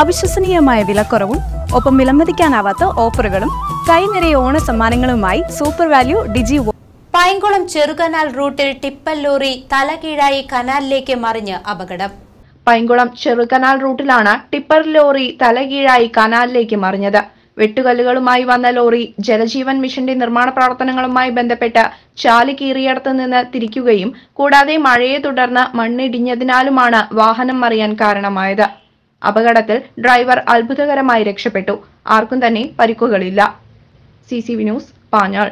അവിശ്വസനീയമായ വിലക്കുറവും ഒപ്പം വിലമതിക്കാനാവാത്ത ഓഫറുകളും കൈനിറയ ഓണ സമ്മാനങ്ങളുമായി സൂപ്പർ വാല്യൂ ഡിജി പൈങ്കുളം ചെറുകനാൽ റൂട്ടിൽ ടിപ്പൽ ലോറി തലകീഴായി കനാലിലേക്ക് മറിഞ്ഞ് അപകടം പൈങ്കുളം ചെറുകനാൽ റൂട്ടിലാണ് ടിപ്പർ ലോറി തലകീഴായി കനാലിലേക്ക് മറിഞ്ഞത് വെട്ടുകല്ലുകളുമായി വന്ന ലോറി ജലജീവൻ മിഷന്റെ നിർമ്മാണ പ്രവർത്തനങ്ങളുമായി ബന്ധപ്പെട്ട് ചാലി കീറിയടത്ത് നിന്ന് തിരിക്കുകയും കൂടാതെ മഴയെ തുടർന്ന് മണ്ണിടിഞ്ഞതിനാലുമാണ് വാഹനം മറിയാൻ കാരണമായത് അപകടത്തിൽ ഡ്രൈവർ അത്ഭുതകരമായി രക്ഷപ്പെട്ടു ആർക്കും തന്നെ പരിക്കുകളില്ല C C V news Panjal